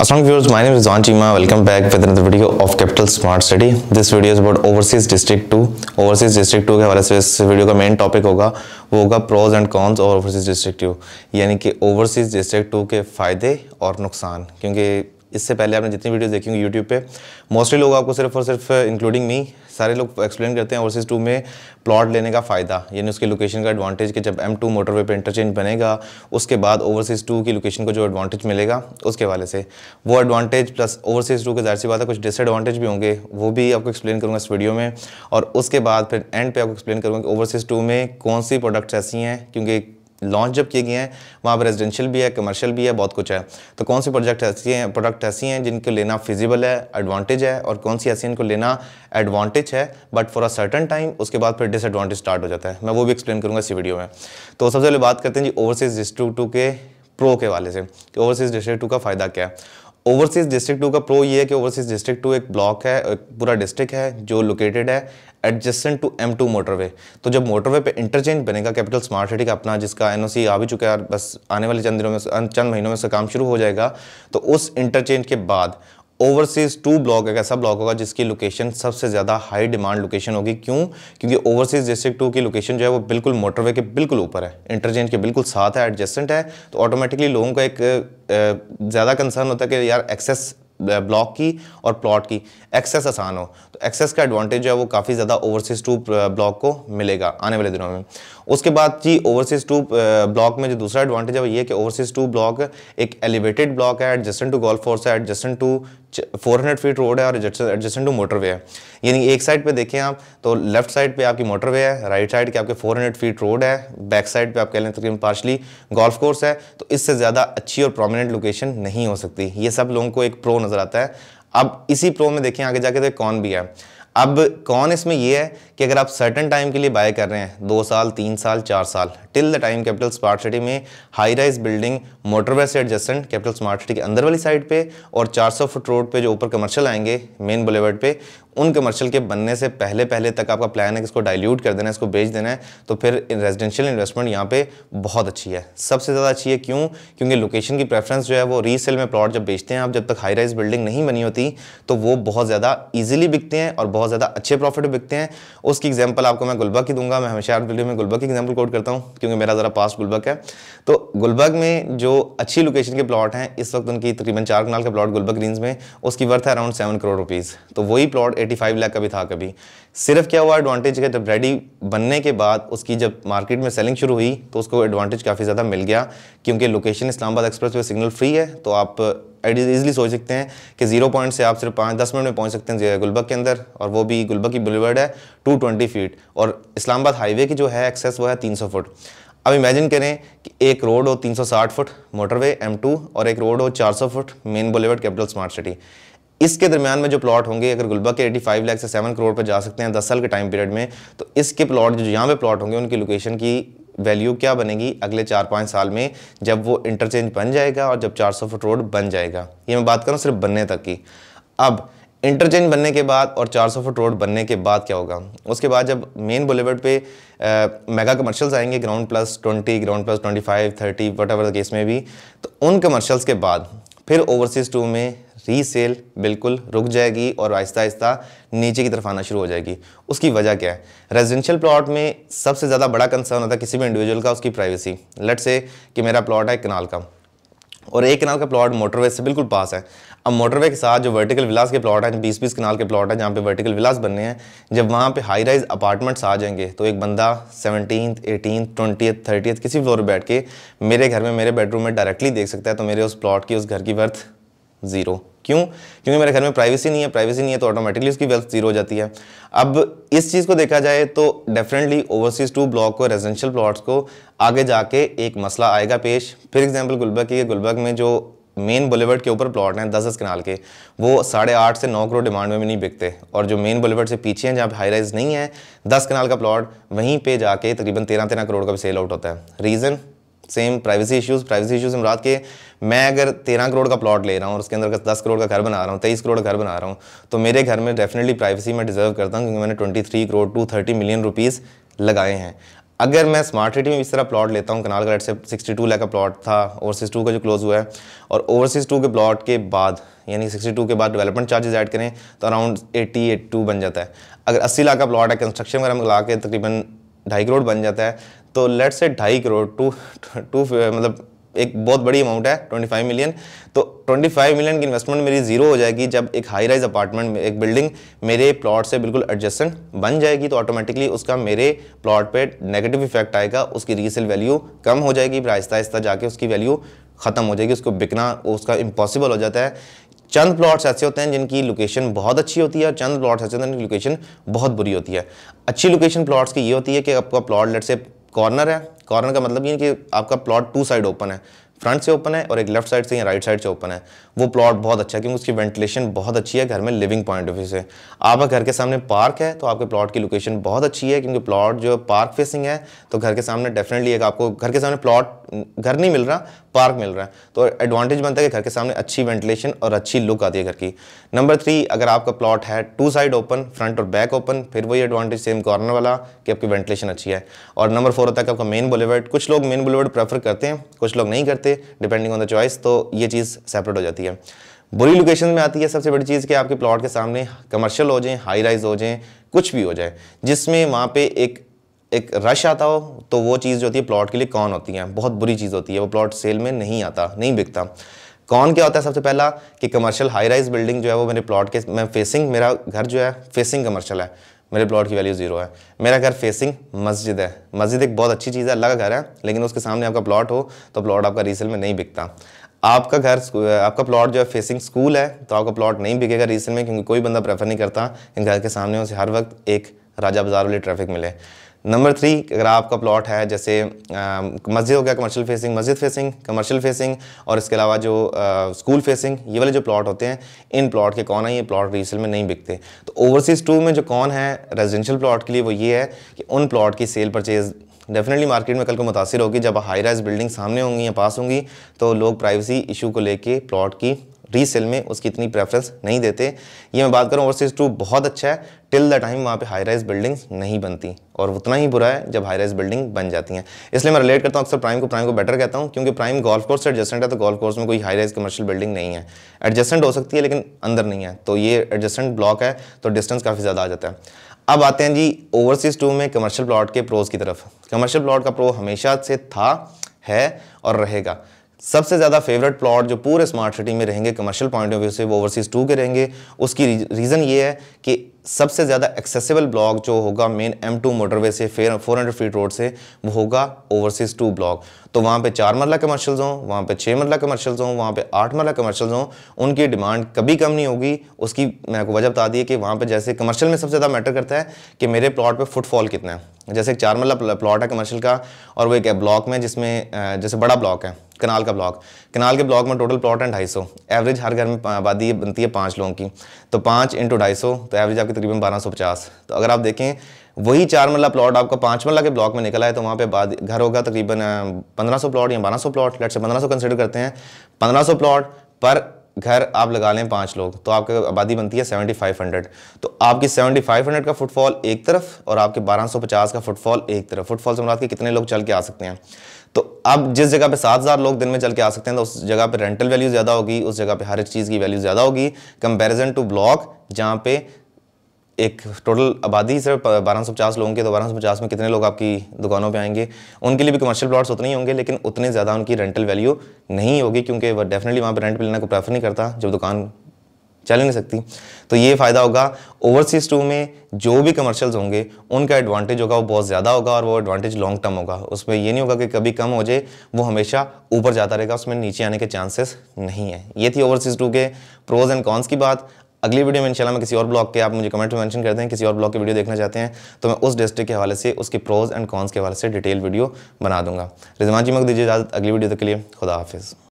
Assalamu viewers, my name is John Chima. Welcome back with another video of Capital Smart Study. This video is about overseas district 2. Overseas district 2 ke हवाले se is video ka main topic hoga wo hoga pros and cons of overseas district 2 yani ki overseas district 2 ke fayde aur nuksan kyunki इससे पहले आपने जितनी videos देखी होंगी YouTube पे mostly लोग आपको सिर्फ और सिर्फ इंक्लूडिंग मी सारे लोग एक्सप्लेन करते हैं ओवरसीज टू में प्लॉट लेने का फ़ायदा यानी उसकी लोकेशन का एडवांटेज कि जब एम टू मोटरवे पर इंटरचेंज बनेगा उसके बाद ओवरसीज़ टू की लोकेशन को जो एडवांटेज मिलेगा उसके वाले से वो एडवांटेज प्लस ओवरसीज़ टू के जाहिर सी बात है कुछ डिसएडवांटेज भी होंगे वो भी आपको एक्सप्लेन करूँगा इस वीडियो में और उसके बाद फिर एंड पे आपको एक्सप्लेन करूँगा कि ओवरसीज़ टू में कौन सी प्रोडक्ट्स ऐसी हैं क्योंकि लॉन्च जब किए गए हैं वहाँ पर रेजिडेंशियल भी है कमर्शियल भी है बहुत कुछ है तो कौन से प्रोजेक्ट ऐसी हैं प्रोडक्ट ऐसी हैं जिनको लेना फिजिबल है एडवांटेज है और कौन सी ऐसी इनको लेना एडवांटेज है but for a certain time उसके बाद फिर डिसएडवांटेज स्टार्ट हो जाता है मैं वो भी एक्सप्लेन करूँगा इसी वीडियो में तो सबसे पहले बात करते हैं जी ओवरसीज टू के प्रो के वाले से कि ओवरसीज टू का फ़ायदा क्या है ओवरसीज डिस्ट्रिक्ट टू का प्रो ये है कि ओवरसीज डिस्ट्रिक्ट टू एक ब्लॉक है एक पूरा डिस्ट्रिक्ट है जो लोकेटेड है adjacent to M two motorway तो जब मोटरवे पे इंटरचेंज बनेगा कैपिटल स्मार्ट सिटी का अपना जिसका एन आ भी चुका है बस आने वाले चंद दिनों में चंद महीनों में से काम शुरू हो जाएगा तो उस इंटरचेंज के बाद ओवरसीज टू ब्लॉक एक ऐसा ब्लॉक होगा जिसकी लोकेशन सबसे ज़्यादा हाई डिमांड लोकेशन होगी क्यों क्योंकि ओवरसीज डिस्ट्रिक्ट टू की लोकेशन जो है वो बिल्कुल मोटरवे के बिल्कुल ऊपर है इंटरचेंज के बिल्कुल साथ है एडजस्टेंट है तो ऑटोमेटिकली लोगों का एक ज़्यादा कंसर्न होता है कि यार एक्सेस ब्लॉक की और प्लॉट की एक्सेस आसान हो तो एक्सेस का एडवांटेज जो है वो काफ़ी ज़्यादा ओवरसीज टू ब्लॉक को मिलेगा आने वाले दिनों में उसके बाद जी ओवरसीज टू ब्लॉक में जो दूसरा एडवांटेज है वो ये कि ओवरसीज टू ब्लॉक एक एलिवेटेड ब्लॉक है एडजस्टेंट टू गोल्फ फोर्स है एडजस्टेंट टू 400 फीट रोड है और एडजस्टेंट टू मोटरवे है यानी एक साइड पे देखें आप तो लेफ्ट साइड पे आपकी मोटरवे है राइट साइड के आपके 400 फीट रोड है बैक साइड पे आप कह लें तकरीबन पार्शली गोल्फ कोर्स है तो इससे ज़्यादा अच्छी और प्रोमिनेंट लोकेशन नहीं हो सकती ये सब लोगों को एक प्रो नज़र आता है अब इसी प्रो में देखें आगे जाके तो कौन भी है अब कौन इसमें ये है कि अगर आप सर्टन टाइम के लिए बाय कर रहे हैं दो साल तीन साल चार साल till the time capital smart city में हाई राइज बिल्डिंग मोटरवे से एडजस्टेंट कैपिटल स्मार्ट सिटी के अंदर वाली साइड पे और 400 फुट रोड पे जो ऊपर कमर्शियल आएंगे मेन बुलेवर्ड पे उन कमर्शियल के बनने से पहले पहले तक आपका प्लान है कि इसको डाइल्यूट कर देना है इसको बेच देना है तो फिर रेजिडेंशियल इन्वेस्टमेंट यहाँ पे बहुत अच्छी है सबसे ज़्यादा अच्छी है क्यों क्योंकि लोकेशन की प्रेफरेंस जो है वो रीसेल में प्लॉट जब बेचते हैं आप जब तक हाई राइज बिल्डिंग नहीं बनी होती तो वो बहुत ज़्यादा ईजिली बिकते हैं और बहुत ज़्यादा अच्छे प्रॉफिट बिकते हैं उसकी एग्जाम्पल आपको मैं गुलबा की दूंगा मैं हमेशा वीडियो में गुलबा की एग्जाम्पल कोट करता हूँ क्योंकि मेरा ज़रा पास गुलबक है तो गुलबाग में जो अच्छी लोकेशन के प्लॉट हैं इस वक्त उनकी तकरीबन चार कनाल का प्लॉट गुलबक ग्रीन में उसकी वर्थ है अराउंड सेवन करोड़ रुपीज़ तो वही प्लॉट फाइव लाख का भी था कभी सिर्फ क्या हुआ एडवांटेज का जब रेडी बनने के बाद उसकी जब मार्केट में सेलिंग शुरू हुई तो उसको एडवांटेज काफ़ी ज़्यादा मिल गया क्योंकि location Islamabad expressway signal free है तो आप इजिली uh, सोच सकते हैं कि जीरो पॉइंट से आप सिर्फ पाँच दस मिनट में पहुंच सकते हैं गुलबर्ग के अंदर और वो भी गुलबर्ग की बुलवर्ड है ट्वेंटी फीट और इस्लामाबाद हाईवे की जो है एक्सेस वो है सौ फुट अब इमेजिन करें कि एक रोड हो 360 फुट मोटरवे M2 और एक रोड हो 400 foot main boulevard capital smart city इसके दरमियान में जो प्लॉट होंगे अगर गुलबा के 85 लाख से 7 करोड़ पर जा सकते हैं 10 साल के टाइम पीरियड में तो इसके प्लॉट जो यहाँ पे प्लॉट होंगे उनकी लोकेशन की वैल्यू क्या बनेगी अगले चार पाँच साल में जब वो इंटरचेंज बन जाएगा और जब 400 फुट रोड बन जाएगा ये मैं बात करूँ सिर्फ बनने तक की अब इंटरचेंज बनने के बाद और 400 फुट रोड बनने के बाद क्या होगा उसके बाद जब मेन बुलेवर्ड पे आ, मेगा कमर्शियल्स आएंगे ground plus 20 ground plus 25 30 whatever case में भी तो उन कमर्शियल्स के बाद फिर ओवरसीज़ टू में रीसेल बिल्कुल रुक जाएगी और आहिस्ता आहिस्ता नीचे की तरफ आना शुरू हो जाएगी उसकी वजह क्या है रेजिडेंशियल प्लॉट में सबसे ज़्यादा बड़ा कंसर्न होता है किसी भी इंडिविजुअल का उसकी प्राइवेसी लट से कि मेरा प्लॉट है कनाल का और एक कनाल का प्लॉट मोटरवे से बिल्कुल पास है अब मोटरवे के साथ जो वर्टिकल विलास के प्लॉट हैं बीस बीस कनाल के प्लॉट हैं जहाँ पे वर्टिकल विलास बनने हैं जब वहाँ पे हाई राइज अपार्टमेंट्स आ जाएंगे तो एक बंदा सेवनटीन एटीन ट्वेंटी थर्टीथ किसी फ्लोर पर बैठ के मेरे घर में मेरे बेडरूम में डायरेक्टली देख सकता है तो मेरे उस प्लॉट की उस घर की बर्थ ज़ीरो क्यों क्योंकि मेरे घर में प्राइवेसी नहीं है प्राइवेसी नहीं है तो ऑटोमेटिकली उसकी वेल्थ जीरो हो जाती है अब इस चीज़ को देखा जाए तो डेफिनेटली ओवरसीज टू ब्लॉक को रेजिडेंशियल प्लॉट्स को आगे जाके एक मसला आएगा पेश फिर एग्जाम्पल गुलबर्ग की गुलबर्ग में जो मेन बुलेवर्ड के ऊपर प्लॉट हैं दस दस किनाल के वो साढ़े आठ से नौ करोड़ डिमांड में भी नहीं बिकते और जो मेन बुलेवर्ड से पीछे हैं जहाँ पे हाई राइज नहीं है दस किनाल का प्लॉट वहीं पे जाके तकरीबन तेरह तेरह करोड़ का भी सेल आउट होता है reason same privacy issues privacy issues इमराद के मैं अगर तेरह करोड़ का प्लॉट ले रहा हूँ और उसके अंदर दस करोड़ का घर बना रहा हूँ तेईस करोड़ का घर बना रहा हूँ तो मेरे घर में डेफिनेटली प्राइवेसी मैं डिजर्व करता हूँ क्योंकि मैंने twenty three crore two thirty million rupees लगाए हैं अगर मैं स्मार्ट सिटी में इस तरह प्लॉट लेता हूँ कनाल का से टू लाख का प्लॉट था ओवरसीज़ टू का जो क्लोज़ हुआ है और ओवरसीज़ टू के प्लॉट के बाद यानी सिक्सटी टू के बाद डेवलपमेंट चार्जेज ऐड करें तो अराउंड एट्टी एट टू बन जाता है अगर अस्सी लाख का प्लॉट है कंस्ट्रक्शन वगैरह लगा के तकरीबन ढाई करोड़ बन जाता है तो लेट से ढाई करोड़ टू टू मतलब एक बहुत बड़ी अमाउंट है 25 मिलियन तो 25 मिलियन की इन्वेस्टमेंट मेरी जीरो हो जाएगी जब एक हाई राइज अपार्टमेंट में एक बिल्डिंग मेरे प्लॉट से बिल्कुल एडजस्टेंट बन जाएगी तो ऑटोमेटिकली उसका मेरे प्लॉट पे नेगेटिव इफेक्ट आएगा उसकी रीसेल वैल्यू कम हो जाएगी फिर आहिस्ता आहिस्ता जाके उसकी वैल्यू ख़त्म हो जाएगी उसको बिकना उसका इम्पॉसिबल हो जाता है चंद प्लॉट्स ऐसे होते हैं जिनकी लोकेशन बहुत अच्छी होती है और चंद प्लॉट्स ऐसे होते हैं जिनकी लोकेशन बहुत बुरी होती है अच्छी लोकेशन प्लॉट्स की ये होती है कि आपका प्लॉट लेट से कॉर्नर है कॉर्नर का मतलब ये कि आपका प्लॉट टू साइड ओपन है फ्रंट से ओपन है और एक लेफ्ट साइड से या राइट साइड से ओपन है वो प्लॉट बहुत अच्छा है क्योंकि उसकी वेंटिलेशन बहुत अच्छी है घर में लिविंग पॉइंट ऑफ व्यू से आपका घर के सामने पार्क है तो आपके प्लॉट की लोकेशन बहुत अच्छी है क्योंकि प्लॉट जो पार्क फेसिंग है तो घर के सामने डेफिनेटली एक आपको घर के सामने प्लॉट घर नहीं मिल रहा पार्क मिल रहा है तो एडवांटेज बनता है कि घर के सामने अच्छी वेंटिलेशन और अच्छी लुक आती है घर की नंबर थ्री अगर आपका प्लॉट है टू साइड ओपन फ्रंट और बैक ओपन फिर वही एडवांटेज सेम कॉर्नर वाला कि आपकी वेंटिलेशन अच्छी है और नंबर फोर होता है कि आपका मेन बुलेवर्ड कुछ लोग मेन बुलेवर्ड प्रेफर करते हैं कुछ लोग नहीं करते डिपेंडिंग ऑन द चॉइस तो ये चीज़ सेपरेट हो जाती है बुरी लोकेशन में आती है सबसे बड़ी चीज़ कि आपके प्लॉट के सामने कमर्शियल हो जाए हाई राइज हो जाए कुछ भी हो जाए जिसमें वहाँ पे एक एक रश आता हो तो वो चीज़ जो होती है प्लॉट के लिए कौन होती है बहुत बुरी चीज़ होती है वो प्लॉट सेल में नहीं आता नहीं बिकता कौन क्या होता है सबसे पहला कि कमर्शियल हाई राइज बिल्डिंग जो है वो मेरे प्लॉट के मैं फेसिंग मेरा घर जो है फेसिंग कमर्शियल है मेरे प्लॉट की वैल्यू जीरो है मेरा घर फेसिंग मस्जिद है मस्जिद एक बहुत अच्छी चीज़ है अलग घर है लेकिन उसके सामने आपका प्लॉट हो तो प्लॉट आपका रीसेल में नहीं बिकता आपका घर आपका प्लॉट जो है फेसिंग स्कूल है तो आपका प्लॉट नहीं बिकेगा रीसेल में क्योंकि कोई बंदा प्रेफर नहीं करता कि घर के सामने उसे हर वक्त एक राजा बाजार वाली ट्रैफिक मिले नंबर थ्री अगर आपका प्लॉट है जैसे मस्जिद हो गया कमर्शियल फेसिंग मस्जिद फेसिंग कमर्शियल फेसिंग और इसके अलावा जो स्कूल फेसिंग ये वाले जो प्लॉट होते हैं इन प्लॉट के कौन है ये प्लॉट रीसेल में नहीं बिकते तो ओवरसीज़ टू में जो कौन है रेजिडेंशियल प्लॉट के लिए वो ये है कि उन प्लॉट की सेल परचेज़ डेफिनेटली मार्केट में कल को मुतासर होगी जब हाई राइज बिल्डिंग सामने होंगी या पास होंगी तो लोग प्राइवेसी इशू को लेके प्लॉट की रीसेल में उसकी इतनी प्रेफरेंस नहीं देते ये मैं बात करूँ ओवरसीज टू बहुत अच्छा है टिल द टाइम वहाँ पे हाई राइज बिल्डिंग्स नहीं बनती और उतना ही बुरा है जब हाई राइज बिल्डिंग बन जाती हैं इसलिए मैं रिलेट करता हूँ अक्सर प्राइम को प्राइम को बेटर कहता हूँ क्योंकि प्राइम गोल्फ कोर्स से एडजस्टेंट है तो गोल्फ कोर्स में कोई हाई राइज कमर्शियल बिल्डिंग नहीं है एडजस्टेंट हो सकती है लेकिन अंदर नहीं है तो ये एडजस्टेंट ब्लॉक है तो डिस्टेंस काफ़ी ज़्यादा आ जाता है अब आते हैं जी ओवरसीज़ टू में कमर्शियल प्लॉट के प्रोज़ की तरफ कमर्शियल प्लॉट का प्रो हमेशा से था है और रहेगा सबसे ज़्यादा फेवरेट प्लॉट जो पूरे स्मार्ट सिटी में रहेंगे कमर्शियल पॉइंट ऑफ व्यू से वो ओवरसीज़ टू के रहेंगे उसकी रीज़न ये है कि सबसे ज़्यादा एक्सेसिबल ब्लॉक जो होगा मेन एम टू मोटरवे से फिर फोर हंड्रेड फीट रोड से वो होगा ओवरसीज़ टू ब्लॉक तो वहाँ पे चार मरला कमर्शल्स हों वहाँ पे छः मरला कमर्शल्स हों वहाँ पे आठ मरला कमर्शल्स हों उनकी डिमांड कभी कम नहीं होगी उसकी मैं आपको वजह बता दी कि वहाँ पे जैसे कमर्शियल में सबसे ज़्यादा मैटर करता है कि मेरे प्लॉट पे फुटफॉल कितना है जैसे एक चार मरला प्लॉट है कमर्शियल का और वो एक ब्लॉक में जिसमें जैसे बड़ा ब्लॉक है कनाल का ब्लॉक कनाल के ब्लॉक में टोटल प्लॉट है ढाई एवरेज हर घर में आबादी बनती है पाँच लोगों की तो पाँच इंटू ढाई तो एवरेज आपकी तकरीबन बारह सौ पचास तो अगर आप देखें वही चार मल्ला प्लॉट आपका पाँच मल्ला के ब्लॉक में निकला है तो वहाँ पे बाद घर होगा तकरीबन पंद्रह सौ प्लॉट या बारह सौ प्लॉट लेट से सौ कंसिडर करते हैं पंद्रह सौ प्लॉट पर घर आप लगा लें पाँच लोग तो आपकी आबादी बनती है सेवेंटी फाइव हंड्रेड तो आपकी सेवेंटी फाइव हंड्रेड का फुटफॉल एक तरफ और आपके बारह सौ पचास का फुटफॉल एक तरफ फुटफॉल से मुराद के कितने लोग चल के आ सकते हैं तो अब जिस जगह पे सात हजार लोग दिन में चल के आ सकते हैं तो उस जगह पे रेंटल वैल्यू ज़्यादा होगी उस जगह पे हर एक चीज़ की वैल्यू ज़्यादा होगी कंपैरिजन टू ब्लॉक जहाँ पे एक टोटल आबादी सिर्फ बारह सौ पचास लोगों की तो बारह सौ पचास में कितने लोग आपकी दुकानों पे आएंगे उनके लिए भी कमर्शियल प्लॉट्स उतने ही होंगे लेकिन उतने ज़्यादा उनकी रेंटल वैल्यू नहीं होगी क्योंकि वह डेफिनेटली वहाँ पर रेंट पर लेना को प्रेफर नहीं करता जब दुकान चल नहीं सकती तो ये फ़ायदा होगा ओवरसीज़ टू में जो भी कमर्शियल्स होंगे उनका एडवांटेज होगा वो बहुत ज़्यादा होगा और वो एडवांटेज लॉन्ग टर्म होगा उसमें ये नहीं होगा कि कभी कम हो जाए वो हमेशा ऊपर जाता रहेगा उसमें नीचे आने के चांसेस नहीं है ये थी ओवरसीज़ टू के प्रोज एंड कॉन्स की बात अगली वीडियो में इंशाल्लाह मैं किसी और ब्लॉग के आप मुझे कमेंट में मेंशन कर दें किसी और ब्लॉग की वीडियो देखना चाहते हैं तो मैं उस डिस्ट्रिक्ट के हवाले से उसकी प्रोज एंड कॉन्स के हवाले से डिटेल वीडियो बना दूंगा रिजवान जी मग दीजिए इजाज़त अगली वीडियो तक के लिए खुदा हाफिज़